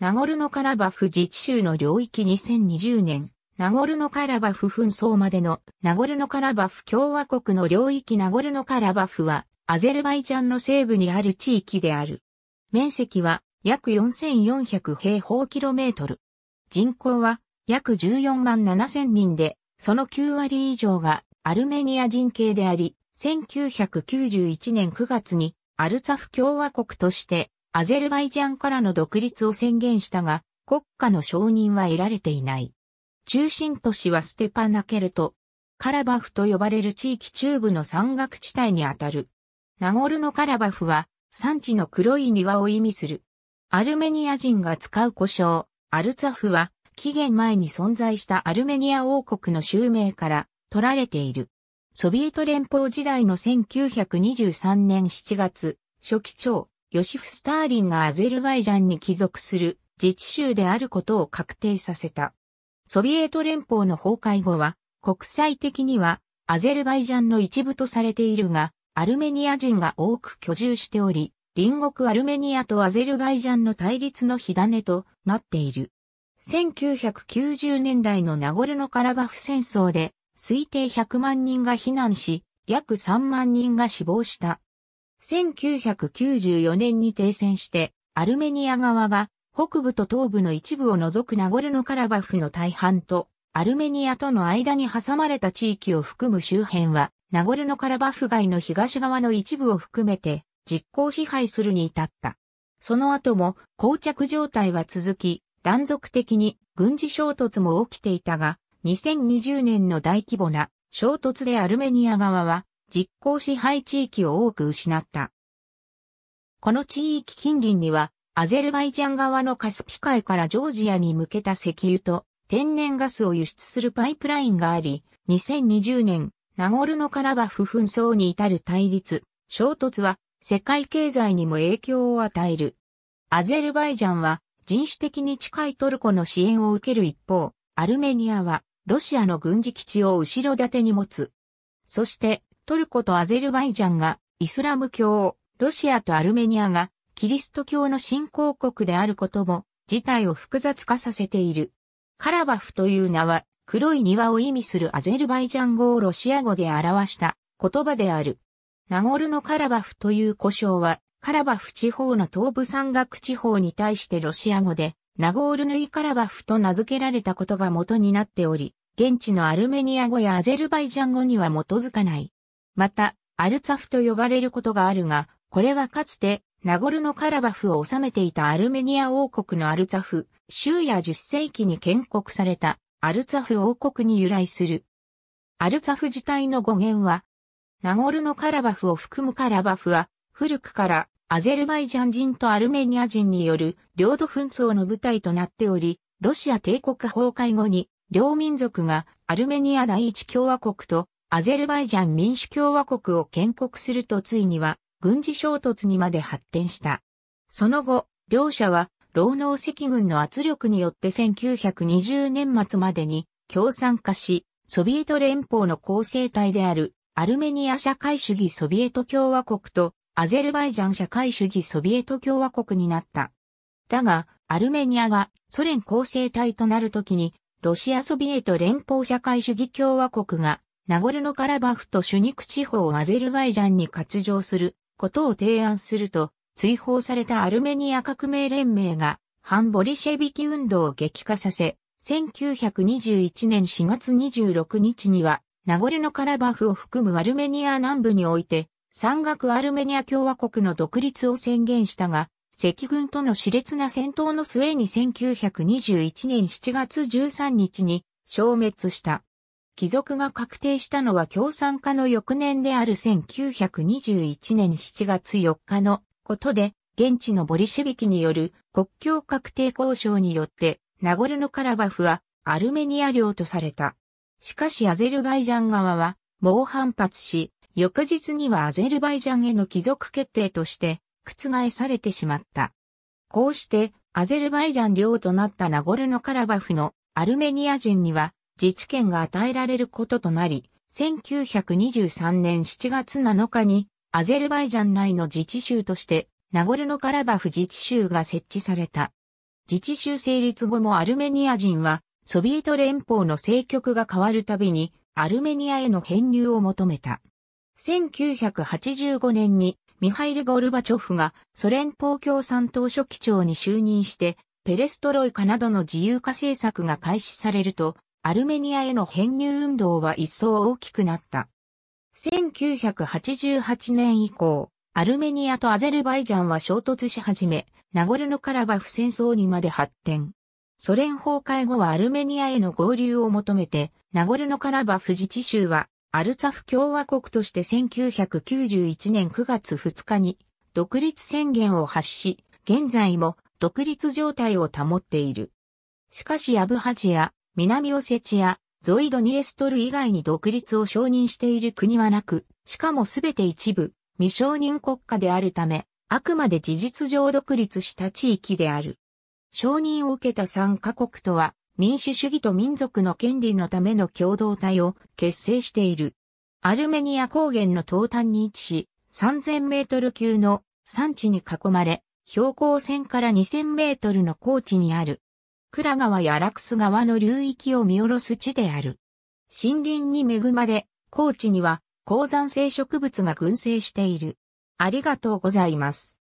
ナゴルノカラバフ自治州の領域2020年、ナゴルノカラバフ紛争までのナゴルノカラバフ共和国の領域ナゴルノカラバフは、アゼルバイジャンの西部にある地域である。面積は約4400平方キロメートル。人口は約14万7000人で、その9割以上がアルメニア人系であり、1991年9月にアルツァフ共和国としてアゼルバイジャンからの独立を宣言したが、国家の承認は得られていない。中心都市はステパナケルト、カラバフと呼ばれる地域中部の山岳地帯にあたる。ナゴルノカラバフは、産地の黒い庭を意味する。アルメニア人が使う古称、アルツァフは、紀元前に存在したアルメニア王国の襲名から取られている。ソビエト連邦時代の1923年7月、初期長、ヨシフ・スターリンがアゼルバイジャンに帰属する自治州であることを確定させた。ソビエト連邦の崩壊後は、国際的にはアゼルバイジャンの一部とされているが、アルメニア人が多く居住しており、隣国アルメニアとアゼルバイジャンの対立の火種となっている。1990年代のナゴルノカラバフ戦争で推定100万人が避難し、約3万人が死亡した。1994年に停戦して、アルメニア側が北部と東部の一部を除くナゴルノカラバフの大半と、アルメニアとの間に挟まれた地域を含む周辺は、ナゴルノカラバフ街の東側の一部を含めて、実効支配するに至った。その後も、膠着状態は続き、断続的に軍事衝突も起きていたが、2020年の大規模な衝突でアルメニア側は実効支配地域を多く失った。この地域近隣には、アゼルバイジャン側のカスピ海からジョージアに向けた石油と天然ガスを輸出するパイプラインがあり、2020年、ナゴルノカラバフ紛争に至る対立、衝突は世界経済にも影響を与える。アゼルバイジャンは人種的に近いトルコの支援を受ける一方、アルメニアはロシアの軍事基地を後ろ盾に持つ。そしてトルコとアゼルバイジャンがイスラム教、ロシアとアルメニアがキリスト教の新興国であることも事態を複雑化させている。カラバフという名は黒い庭を意味するアゼルバイジャン語をロシア語で表した言葉である。ナゴルノカラバフという呼称はカラバフ地方の東部山岳地方に対してロシア語でナゴールヌイカラバフと名付けられたことが元になっており、現地のアルメニア語やアゼルバイジャン語には基づかない。また、アルツァフと呼ばれることがあるが、これはかつて、ナゴルノカラバフを治めていたアルメニア王国のアルツァフ、州や10世紀に建国されたアルツァフ王国に由来する。アルツァフ自体の語源は、ナゴルノカラバフを含むカラバフは、古くからアゼルバイジャン人とアルメニア人による領土紛争の舞台となっており、ロシア帝国崩壊後に両民族がアルメニア第一共和国とアゼルバイジャン民主共和国を建国するとついには軍事衝突にまで発展した。その後、両者は労農赤軍の圧力によって1920年末までに共産化し、ソビエト連邦の構成体であるアルメニア社会主義ソビエト共和国とアゼルバイジャン社会主義ソビエト共和国になった。だが、アルメニアがソ連構成体となるときに、ロシアソビエト連邦社会主義共和国がナゴルノカラバフとシュニク地方をアゼルバイジャンに割譲することを提案すると、追放されたアルメニア革命連盟が、反ボリシェビキ運動を激化させ、1921年4月26日には、ナゴルノカラバフを含むアルメニア南部において、山岳アルメニア共和国の独立を宣言したが、赤軍との熾烈な戦闘の末に1921年7月13日に消滅した。帰属が確定したのは共産化の翌年である1921年7月4日のことで、現地のボリシェビキによる国境確定交渉によって、ナゴルノカラバフはアルメニア領とされた。しかしアゼルバイジャン側は猛反発し、翌日にはアゼルバイジャンへの帰属決定として、覆されてしまった。こうして、アゼルバイジャン領となったナゴルノカラバフのアルメニア人には、自治権が与えられることとなり、1923年7月7日にアゼルバイジャン内の自治州としてナゴルノカラバフ自治州が設置された。自治州成立後もアルメニア人はソビエト連邦の政局が変わるたびにアルメニアへの編入を求めた。1985年にミハイル・ゴルバチョフがソ連邦共産党書記長に就任してペレストロイカなどの自由化政策が開始されるとアルメニアへの編入運動は一層大きくなった。1988年以降、アルメニアとアゼルバイジャンは衝突し始め、ナゴルノカラバフ戦争にまで発展。ソ連崩壊後はアルメニアへの合流を求めて、ナゴルノカラバフ自治州は、アルツァフ共和国として1991年9月2日に、独立宣言を発し、現在も独立状態を保っている。しかしアブハジア、南オセチア、ゾイドニエストル以外に独立を承認している国はなく、しかもすべて一部、未承認国家であるため、あくまで事実上独立した地域である。承認を受けた参加国とは、民主主義と民族の権利のための共同体を結成している。アルメニア高原の東端に位置し、3000メートル級の山地に囲まれ、標高線から2000メートルの高地にある。倉川やラクス川の流域を見下ろす地である。森林に恵まれ、高地には高山性植物が群生している。ありがとうございます。